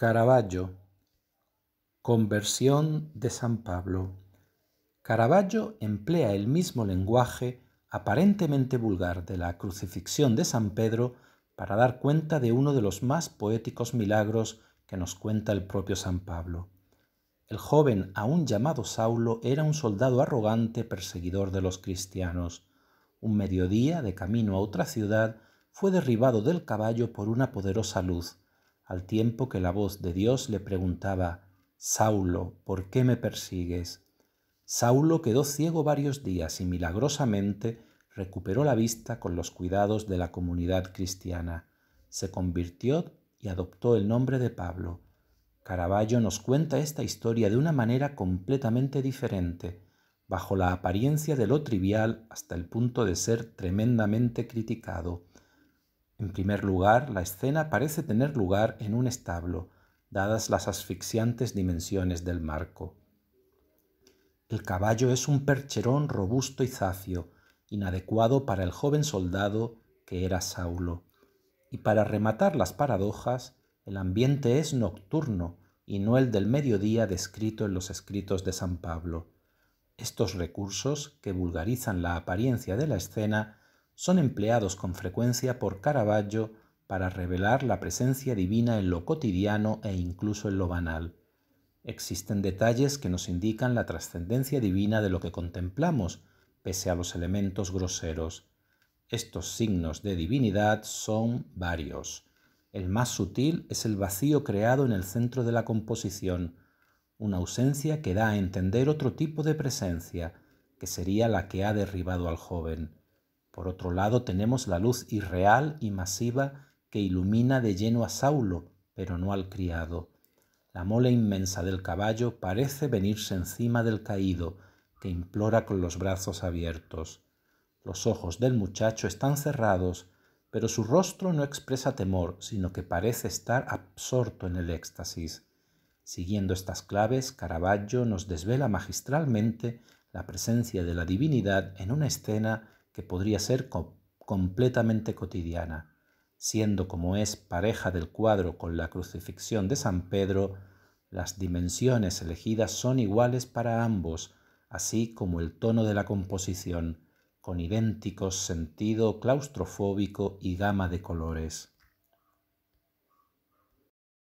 Caravaggio. Conversión de San Pablo. Caravaggio emplea el mismo lenguaje aparentemente vulgar de la crucifixión de San Pedro para dar cuenta de uno de los más poéticos milagros que nos cuenta el propio San Pablo. El joven, aún llamado Saulo, era un soldado arrogante perseguidor de los cristianos. Un mediodía, de camino a otra ciudad, fue derribado del caballo por una poderosa luz, al tiempo que la voz de Dios le preguntaba, Saulo, ¿por qué me persigues? Saulo quedó ciego varios días y milagrosamente recuperó la vista con los cuidados de la comunidad cristiana. Se convirtió y adoptó el nombre de Pablo. Caravaggio nos cuenta esta historia de una manera completamente diferente, bajo la apariencia de lo trivial hasta el punto de ser tremendamente criticado. En primer lugar, la escena parece tener lugar en un establo, dadas las asfixiantes dimensiones del marco. El caballo es un percherón robusto y zafio, inadecuado para el joven soldado que era Saulo. Y para rematar las paradojas, el ambiente es nocturno y no el del mediodía descrito en los escritos de San Pablo. Estos recursos, que vulgarizan la apariencia de la escena, son empleados con frecuencia por Caravaggio para revelar la presencia divina en lo cotidiano e incluso en lo banal. Existen detalles que nos indican la trascendencia divina de lo que contemplamos, pese a los elementos groseros. Estos signos de divinidad son varios. El más sutil es el vacío creado en el centro de la composición, una ausencia que da a entender otro tipo de presencia, que sería la que ha derribado al joven. Por otro lado, tenemos la luz irreal y masiva que ilumina de lleno a Saulo, pero no al criado. La mole inmensa del caballo parece venirse encima del caído, que implora con los brazos abiertos. Los ojos del muchacho están cerrados, pero su rostro no expresa temor, sino que parece estar absorto en el éxtasis. Siguiendo estas claves, Caravaggio nos desvela magistralmente la presencia de la divinidad en una escena que podría ser completamente cotidiana, siendo como es pareja del cuadro con la crucifixión de San Pedro, las dimensiones elegidas son iguales para ambos, así como el tono de la composición, con idénticos sentido claustrofóbico y gama de colores.